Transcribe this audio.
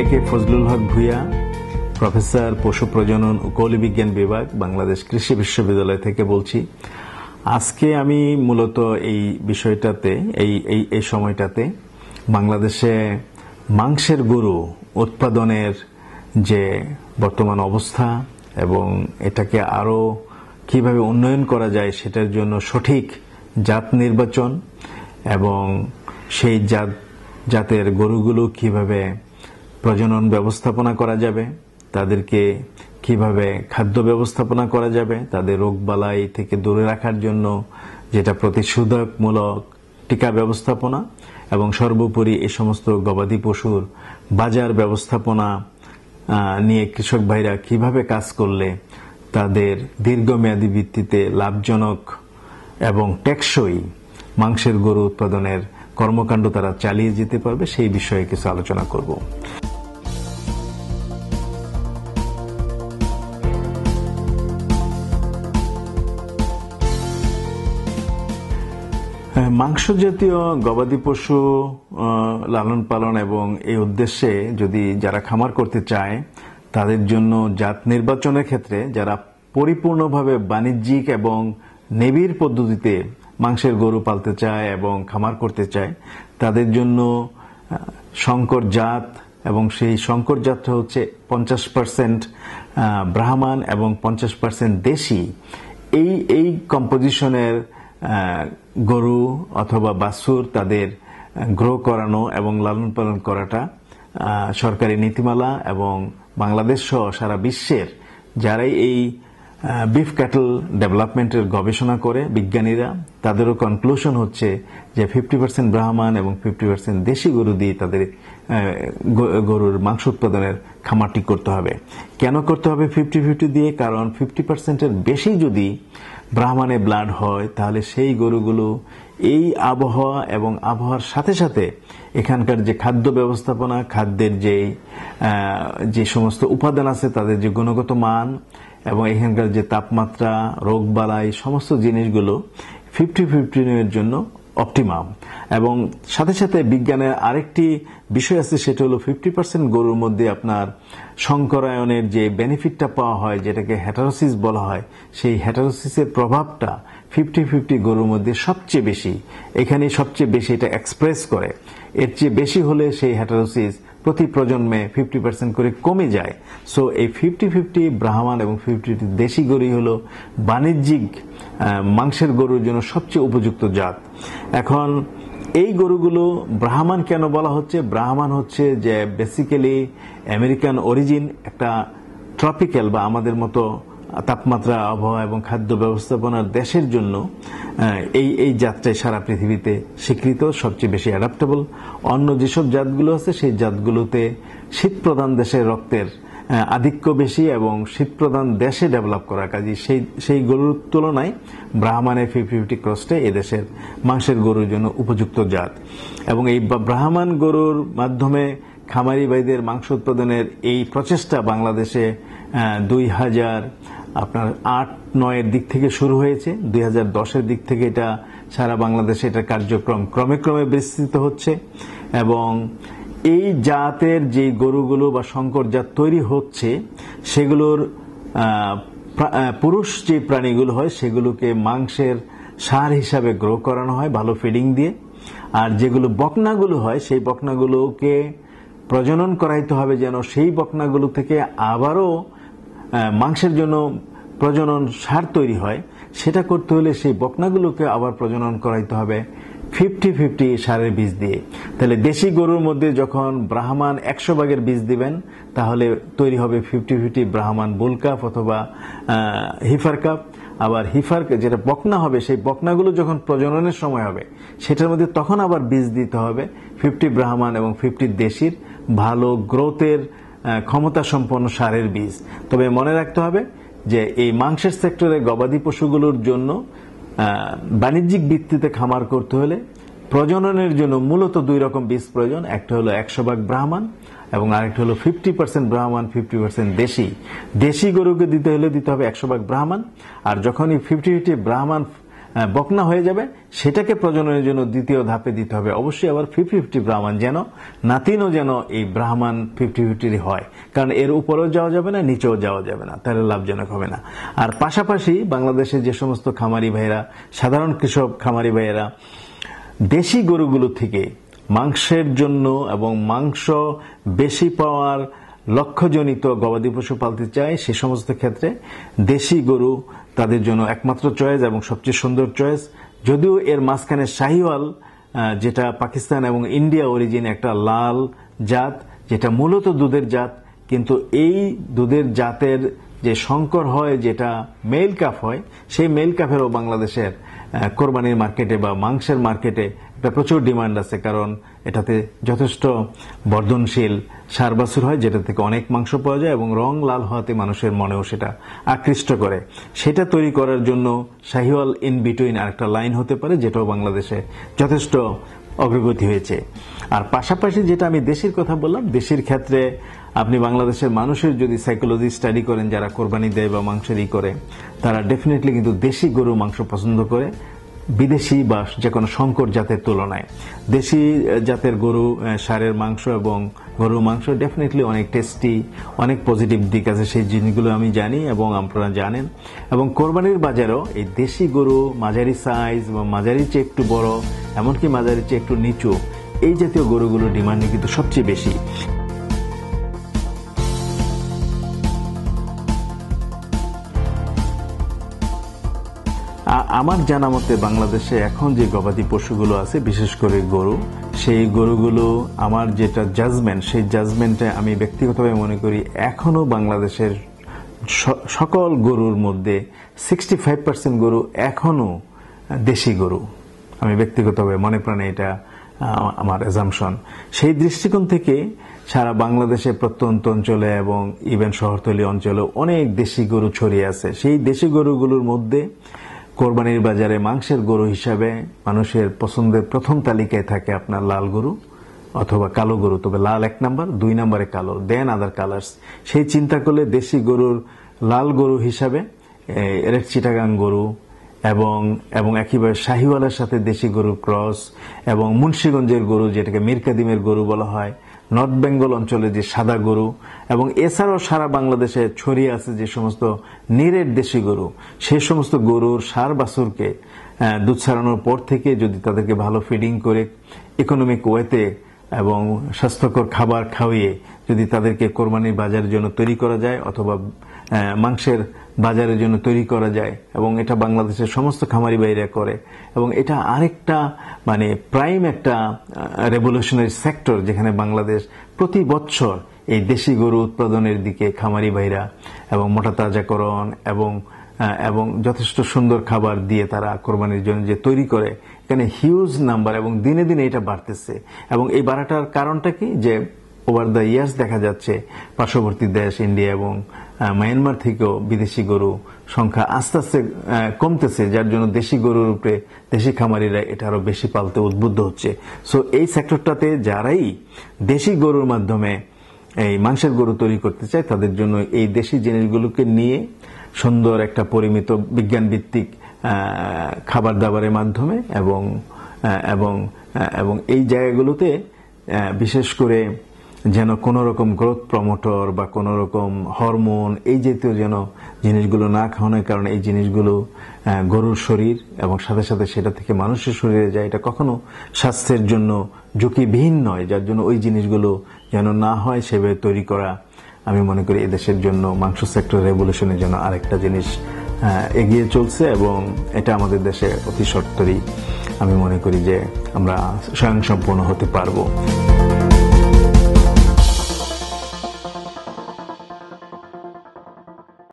এ কে ফজলুল হক ভূয়া professor পশু প্রজনন ও কৌলিবিজ্ঞান বিভাগ বাংলাদেশ কৃষি বিশ্ববিদ্যালয় থেকে বলছি আজকে আমি মূলত এই বিষয়টাতে এই এই এই সময়টাতে বাংলাদেশে মাংসের গরু উৎপাদনের যে বর্তমান অবস্থা এবং এটাকে আরও কিভাবে উন্নয়ন করা যায় সেটার জন্য সঠিক জাত নির্বাচন এবং সেই জাত জাতের গরুগুলো কিভাবে প্রজনন ব্যবস্থাপনা করা যাবে তাদেরকে কিভাবে খাদ্য ব্যবস্থাপনা করা যাবে তাদের রোগবালাই থেকে দূরে রাখার জন্য যেটা প্রতিশোধকমূলক টিকা ব্যবস্থাপনা এবং সর্বোপরি এ সমস্ত গবাদি পশুর বাজার ব্যবস্থাপনা নিয়ে কৃষক ভাইরা কিভাবে কাজ করলে তাদের দীর্ঘমেয়াদী ভিত্তিতে লাভজনক এবং টেকসই মাংসের গরু উৎপাদনের কর্মকাণ্ড তারা চালিয়ে যেতে পারবে সেই বিষয়ে কিছু আলোচনা করব মাংস জাতীয় গবাদি পশু লালন পালন এবং এই উদ্দেশ্যে যদি যারা খামার করতে চায় তাদের জন্য জাত নির্বাচনের ক্ষেত্রে যারা পরিপূর্ণভাবে বাণিজ্যিক এবং নেবির পদ্ধতিতে মাংসের গরু পালতে চায় এবং খামার করতে চায় তাদের জন্য শঙ্কর জাত এবং সেই শঙ্কর জাতটা হচ্ছে পঞ্চাশ পার্সেন্ট ব্রাহ্মণ এবং পঞ্চাশ পার্সেন্ট দেশি এই এই কম্পোজিশনের গরু অথবা বাসুর তাদের গ্রো করানো এবং লালন পালন করাটা সরকারি নীতিমালা এবং বাংলাদেশ সহ সারা বিশ্বের যারাই এই বিফ ক্যাটল ডেভেলপমেন্টের গবেষণা করে বিজ্ঞানীরা তাদেরও কনক্লুশন হচ্ছে যে ফিফটি পার্সেন্ট ব্রাহ্মণ এবং ফিফটি পার্সেন্ট দেশি গরু দিয়ে তাদের গরুর মাংস উৎপাদনের খামারটি করতে হবে কেন করতে হবে ফিফটি ফিফটি দিয়ে কারণ ফিফটি পার্সেন্টের বেশি যদি ব্রাহ্মণে ব্লাড হয় তাহলে সেই গরুগুলো এই আবহাওয়া এবং আবহাওয়ার সাথে সাথে এখানকার যে খাদ্য ব্যবস্থাপনা খাদ্যের যে যে সমস্ত উপাদান আছে তাদের যে গুণগত মান এবং এখানকার যে তাপমাত্রা রোগ বালাই সমস্ত জিনিসগুলো ফিফটি ফিফটিনের জন্য অপটিমাম এবং সাথে সাথে বিজ্ঞানের আরেকটি বিষয় আছে সেটা হলো ফিফটি পার্সেন্ট গরুর মধ্যে আপনার শঙ্করায়নের যে বেনিফিটটা পাওয়া হয় যেটাকে হ্যাটারোসিস বলা হয় সেই হ্যাটারোসিসের প্রভাবটা ফিফটি ফিফটি গরুর মধ্যে সবচেয়ে বেশি এখানে সবচেয়ে বেশি এটা এক্সপ্রেস করে এর চেয়ে বেশি হলে সেই হ্যাটারোসিস প্রতি প্রজন্মে ফিফটি পার্সেন্ট করে কমে যায় সো এই ফিফটি ফিফটি ব্রাহ্মণ এবং ফিফটি দেশি গরুই হলো বাণিজ্যিক মাংসের গরুর জন্য সবচেয়ে উপযুক্ত জাত এখন এই গরুগুলো ব্রাহ্মণ কেন বলা হচ্ছে ব্রাহ্মণ হচ্ছে যে বেসিক্যালি আমেরিকান অরিজিন একটা ট্রপিক্যাল বা আমাদের মতো তাপমাত্রা আবহাওয়া এবং খাদ্য ব্যবস্থাপনার দেশের জন্য এই এই জাতটাই সারা পৃথিবীতে স্বীকৃত সবচেয়ে বেশি অ্যাডাপ্টেবল অন্য যেসব জাতগুলো আছে সেই জাতগুলোতে শীত প্রধান দেশের রক্তের আধিক্য বেশি এবং শীতপ্রধান দেশে ডেভেলপ করা কাজে সেই সেই গরুর তুলনায় ব্রাহ্মানে ফিফটি ফিফটি ক্রস্টে এদেশের মাংসের গরুর জন্য উপযুক্ত জাত এবং এই ব্রাহ্মণ গরুর মাধ্যমে খামারি মাংস উৎপাদনের এই প্রচেষ্টা বাংলাদেশে দুই হাজার আপনার আট নয়ের দিক থেকে শুরু হয়েছে দুই হাজার দশের দিক থেকে এটা সারা বাংলাদেশে এটা কার্যক্রম ক্রমে ক্রমে বিস্তৃত হচ্ছে এবং এই জাতের যে গরুগুলো বা সংকর জাত তৈরি হচ্ছে সেগুলোর পুরুষ যে প্রাণীগুলো হয় সেগুলোকে মাংসের সার হিসাবে গ্রো করানো হয় ভালো ফিডিং দিয়ে আর যেগুলো বকনাগুলো হয় সেই বকনাগুলোকে প্রজনন করাইতে হবে যেন সেই বকনাগুলো থেকে আবারও মাংসের জন্য প্রজনন সার তৈরি হয় সেটা করতে হলে সেই বকনাগুলোকে আবার প্রজনন করাইতে হবে ফিফটি ফিফটি সারের বীজ দিয়ে তাহলে দেশি গরুর মধ্যে যখন ব্রাহ্মান একশো ভাগের বীজ দিবেন তাহলে তৈরি হবে ফিফটি ফিফটি ব্রাহ্মান বুলকাপ অথবা হিফার কাপ আবার হিফার যেটা বকনা হবে সেই বকনাগুলো যখন প্রজননের সময় হবে সেটার মধ্যে তখন আবার বীজ দিতে হবে ফিফটি ব্রাহ্মান এবং ফিফটি দেশির ভালো গ্রোথের ক্ষমতা সম্পন্ন সারের বীজ তবে মনে রাখতে হবে যে এই মাংসের সেক্টরে গবাদি পশুগুলোর জন্য বাণিজ্যিক ভিত্তিতে খামার করতে হলে প্রজননের জন্য মূলত দুই রকম বীজ প্রয়োজন একটা হলো একশো ভাগ ব্রাহ্মণ এবং আরেকটা হলো fifty percent Brahman fifty percent দেশি দেশি গরুকে দিতে হলে দিতে হবে একশো ভাগ ব্রাহ্মণ আর যখনই ফিফটি ফিফটি ব্রাহ্মণ হ্যাঁ, বকনা হয়ে যাবে সেটাকে প্রজননের জন্য দ্বিতীয় ধাপে দিতে হবে অবশ্যই আবার ফিফটি ফিফটি ব্রাহ্মণ যেন নাতিনও যেন এই ব্রাহ্মণ ফিফটি ফিফটির হয় কারণ এর উপরেও যাওয়া যাবে না নিচেও যাওয়া যাবে না তাহলে লাভজনক হবে না আর পাশাপাশি বাংলাদেশে যে সমস্ত খামারি ভাইয়েরা সাধারণ কৃষক খামারি ভাইয়েরা দেশি গরুগুলো থেকে মাংসের জন্য এবং মাংস বেশি পাওয়ার লক্ষ্যজনিত গবাদি পশু পালতে চায় সে সমস্ত ক্ষেত্রে দেশি গরু তাদের জন্য একমাত্র চয়েস এবং সবচেয়ে সুন্দর চয়েস যদিও এর মাঝখানে শাহিওয়াল যেটা পাকিস্তান এবং ইন্ডিয়া অরিজিন একটা লাল জাত যেটা মূলত দুধের জাত কিন্তু এই দুধের জাতের যে শঙ্কর হয় যেটা মেল কাপ হয় সেই মেল কাপেরও বাংলাদেশের কোরবানির মার্কেটে বা মাংসের মার্কেটে একটা প্রচুর ডিমান্ড আছে কারণ এটাতে যথেষ্ট বর্ধনশীল সার বাছুর হয় যেটা থেকে অনেক মাংস পাওয়া যায় এবং রং লাল হওয়াতে মানুষের মনেও সেটা আকৃষ্ট করে সেটা তৈরি করার জন্য শাহিওয়াল ইন বিটুইন আরেকটা লাইন হতে পারে যেটাও বাংলাদেশে যথেষ্ট অগ্রগতি হয়েছে আর পাশাপাশি যেটা আমি দেশের কথা বললাম দেশের ক্ষেত্রে আপনি বাংলাদেশের মানুষের যদি সাইকোলজি স্টাডি করেন যারা কোরবানি দেয় বা মাংসের ই করে তারা ডেফিনেটলি কিন্তু দেশি গরু মাংস পছন্দ করে বিদেশি বা যে কোনো সংকট জাতের তুলনায় দেশি জাতের গরু সারের মাংস এবং গরুর মাংস ডেফিনেটলি অনেক টেস্টি অনেক পজিটিভ দিক আছে সেই জিনিসগুলো আমি জানি এবং আপনারা জানেন এবং কোরবানির বাজারও এই দেশি গরু মাঝারি সাইজ বা মাঝারি চেয়ে একটু বড় এমনকি মাঝারি চেয়ে একটু নিচু এই জাতীয় গরুগুলোর ডিমান্ড কিন্তু সবচেয়ে বেশি আমার জানা মতে বাংলাদেশে এখন যে গবাদি পশুগুলো আছে বিশেষ করে গরু সেই গরুগুলো আমার যেটা জাজমেন্ট সেই জাজমেন্টে আমি ব্যক্তিগতভাবে মনে করি এখনও বাংলাদেশের সকল গরুর মধ্যে সিক্সটি ফাইভ পার্সেন্ট গরু এখনও দেশি গরু আমি ব্যক্তিগতভাবে মনে প্রাণে এটা আমার এজামশন সেই দৃষ্টিকোণ থেকে সারা বাংলাদেশে প্রত্যন্ত অঞ্চলে এবং ইভেন শহরতলি অঞ্চলে অনেক দেশি গরু ছড়িয়ে আছে সেই দেশি গরুগুলোর মধ্যে কোরবানির বাজারে মাংসের গরু হিসাবে মানুষের পছন্দের প্রথম তালিকায় থাকে আপনার লাল গরু অথবা কালো গরু তবে লাল এক নাম্বার দুই নাম্বারে কালো দেন আদার কালার্স সেই চিন্তা করলে দেশি গরুর লাল গরু হিসাবে এরেক চিটাগাং গরু এবং এবং একইভাবে শাহিওয়ালার সাথে দেশি গরুর ক্রস এবং মুন্সীগঞ্জের গরু যেটাকে মিরকাদিমের গরু বলা হয় নর্থ বেঙ্গল অঞ্চলে যে সাদা গরু এবং এছাড়াও সারা বাংলাদেশে ছড়িয়ে আছে যে সমস্ত নিরেট দেশি গরু সে সমস্ত গরুর সার বাছুরকে দুধ ছাড়ানোর পর থেকে যদি তাদেরকে ভালো ফিডিং করে ইকোনমিক ওয়েতে এবং স্বাস্থ্যকর খাবার খাওয়িয়ে যদি তাদেরকে কোরবানির বাজারের জন্য তৈরি করা যায় অথবা মাংসের বাজারের জন্য তৈরি করা যায় এবং এটা বাংলাদেশের সমস্ত খামারি বাইরা করে এবং এটা আরেকটা মানে প্রাইম একটা রেভলিউশনারি সেক্টর যেখানে বাংলাদেশ প্রতি বছর এই দেশি গরু উৎপাদনের দিকে খামারি বাইরা এবং মোটা তাজাকরণ এবং এবং যথেষ্ট সুন্দর খাবার দিয়ে তারা কোরবানির জন্য যে তৈরি করে এখানে হিউজ নাম্বার এবং দিনে দিনে এটা বাড়তেছে এবং এই বাড়াটার কারণটা কি যে ওভার দ্য ইয়ার্স দেখা যাচ্ছে পার্শ্ববর্তী দেশ ইন্ডিয়া এবং মায়ানমার থেকেও বিদেশি গরু সংখ্যা আস্তে আস্তে কমতেছে যার জন্য দেশি গরুর উপরে দেশি খামারিরা এটা আরও বেশি পালতে উদ্বুদ্ধ হচ্ছে সো এই সেক্টরটাতে যারাই দেশি গরুর মাধ্যমে এই মাংসের গরু তৈরি করতে চায় তাদের জন্য এই দেশি জিনিসগুলোকে নিয়ে সুন্দর একটা পরিমিত বিজ্ঞান ভিত্তিক খাবার দাবারের মাধ্যমে এবং এবং এবং এই জায়গাগুলোতে বিশেষ করে যেন কোনো রকম গ্রোথ প্রমোটর বা কোনো রকম হরমোন এই জাতীয় যেন জিনিসগুলো না খাওয়ানোর কারণে এই জিনিসগুলো গরুর শরীর এবং সাথে সাথে সেটা থেকে মানুষের শরীরে যায় এটা কখনো স্বাস্থ্যের জন্য ঝুঁকিবিহীন নয় যার জন্য ওই জিনিসগুলো যেন না হয় সেভাবে তৈরি করা আমি মনে করি এদেশের জন্য মাংস সেক্টর রেভলিউশনের জন্য আরেকটা জিনিস এগিয়ে চলছে এবং এটা আমাদের দেশে অতি সত্তরই আমি মনে করি যে আমরা স্বয়ংসম্পন্ন হতে পারবো